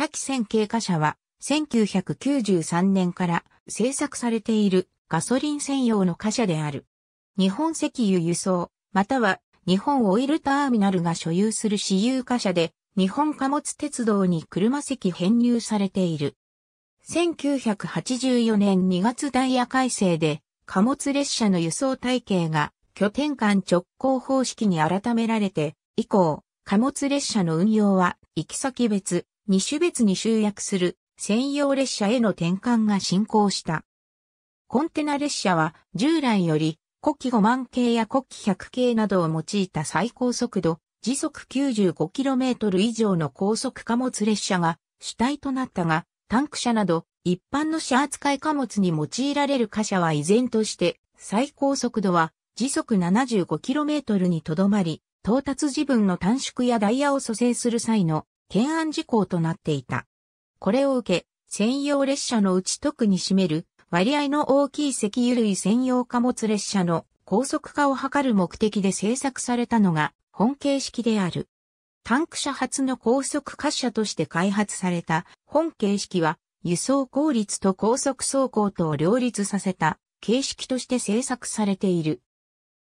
滝線経過車は、1993年から製作されているガソリン専用の貨車である。日本石油輸送、または日本オイルターミナルが所有する私有貨車で、日本貨物鉄道に車席編入されている。1984年2月ダイヤ改正で、貨物列車の輸送体系が拠点間直行方式に改められて、以降、貨物列車の運用は行き先別、2種別に集約する専用列車への転換が進行した。コンテナ列車は従来より古希5万系や古希100系などを用いた最高速度、時速 95km 以上の高速貨物列車が主体となったが、タンク車など一般の車扱い貨物に用いられる貨車は依然として最高速度は時速 75km にとどまり、到達時分の短縮やダイヤを蘇生する際の懸案事項となっていた。これを受け、専用列車のうち特に占める割合の大きい石油類専用貨物列車の高速化を図る目的で制作されたのが本形式である。タンク車発の高速滑車として開発された本形式は輸送効率と高速走行とを両立させた形式として制作されている。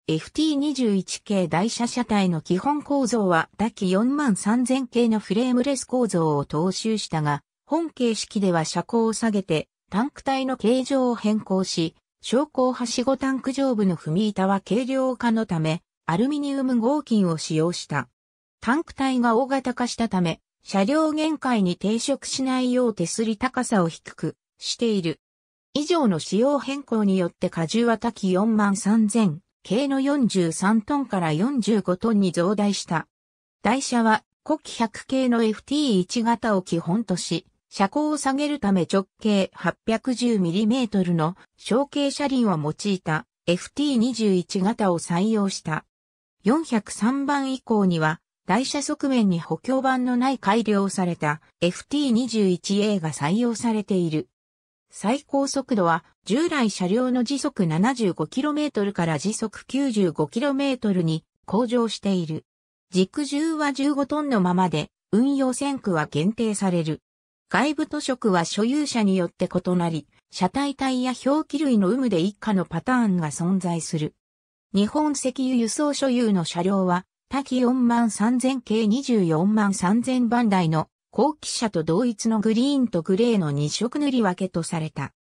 FT21 系台車車体の基本構造は多機43000系のフレームレス構造を踏襲したが、本形式では車高を下げて、タンク体の形状を変更し、昇降はしごタンク上部の踏み板は軽量化のため、アルミニウム合金を使用した。タンク体が大型化したため、車両限界に抵触しないよう手すり高さを低くしている。以上の仕様変更によって荷重は多機4万3000。計の43トンから45トンに増大した。台車は、古希100系の FT1 型を基本とし、車高を下げるため直径 810mm の小径車輪を用いた FT21 型を採用した。403番以降には、台車側面に補強板のない改良された FT21A が採用されている。最高速度は従来車両の時速 75km から時速 95km に向上している。軸重は15トンのままで運用線区は限定される。外部図色は所有者によって異なり、車体体や表記類の有無で一家のパターンが存在する。日本石油輸送所有の車両は、多機4万3000系24万3000番台の後期車と同一のグリーンとグレーの2色塗り分けとされた。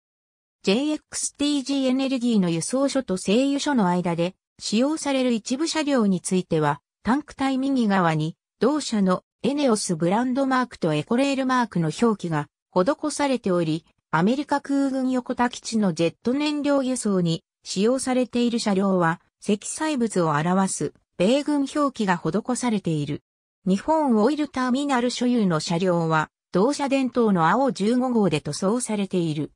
JXTG エネルギーの輸送所と製油所の間で使用される一部車両については、タンク体右側に同社のエネオスブランドマークとエコレールマークの表記が施されており、アメリカ空軍横田基地のジェット燃料輸送に使用されている車両は、積載物を表す米軍表記が施されている。日本オイルターミナル所有の車両は、同社伝統の青15号で塗装されている。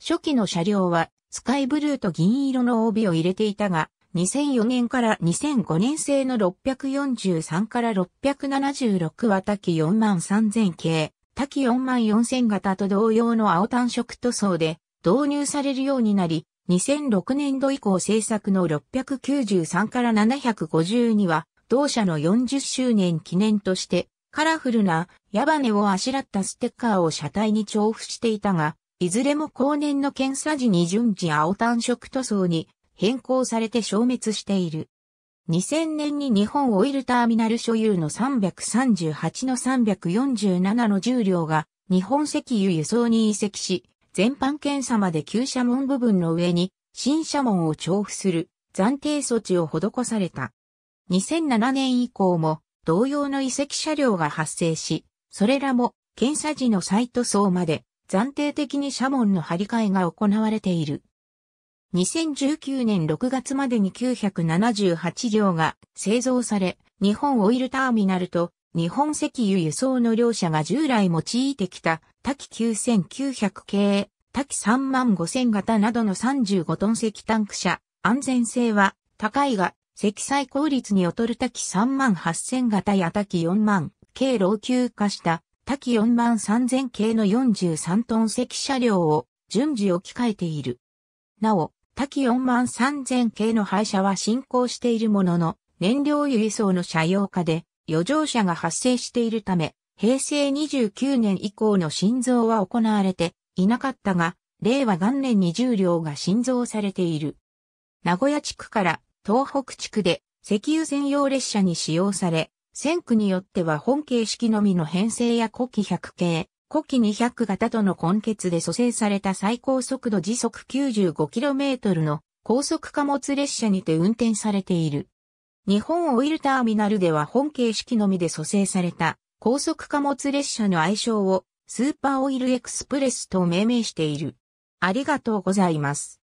初期の車両は、スカイブルーと銀色の帯を入れていたが、2004年から2005年製の643から676は多機4万3000系、多機4万4000型と同様の青単色塗装で導入されるようになり、2006年度以降製作の693から7 5 2は同社の40周年記念として、カラフルな矢羽をあしらったステッカーを車体に重布していたが、いずれも後年の検査時に順次青単色塗装に変更されて消滅している。2000年に日本オイルターミナル所有の338の347の重量が日本石油輸送に移籍し、全般検査まで旧車門部分の上に新車門を重布する暫定措置を施された。2007年以降も同様の遺跡車両が発生し、それらも検査時のサイト層まで暫定的に車門の張り替えが行われている。2019年6月までに978両が製造され、日本オイルターミナルと日本石油輸送の両社が従来用いてきた多機9900系、機35000型などの35トン石タンク車、安全性は高いが積載効率に劣る多機3万8000型や多機4万、系老朽化した多機4万3000系の43トン積車両を順次置き換えている。なお、多機4万3000系の廃車は進行しているものの、燃料輸送の車用化で余剰車が発生しているため、平成29年以降の新造は行われていなかったが、令和元年に重量が新造されている。名古屋地区から東北地区で石油専用列車に使用され、線区によっては本形式のみの編成や古希100系、古希200型との根結で蘇生された最高速度時速 95km の高速貨物列車にて運転されている。日本オイルターミナルでは本形式のみで蘇生された高速貨物列車の愛称をスーパーオイルエクスプレスと命名している。ありがとうございます。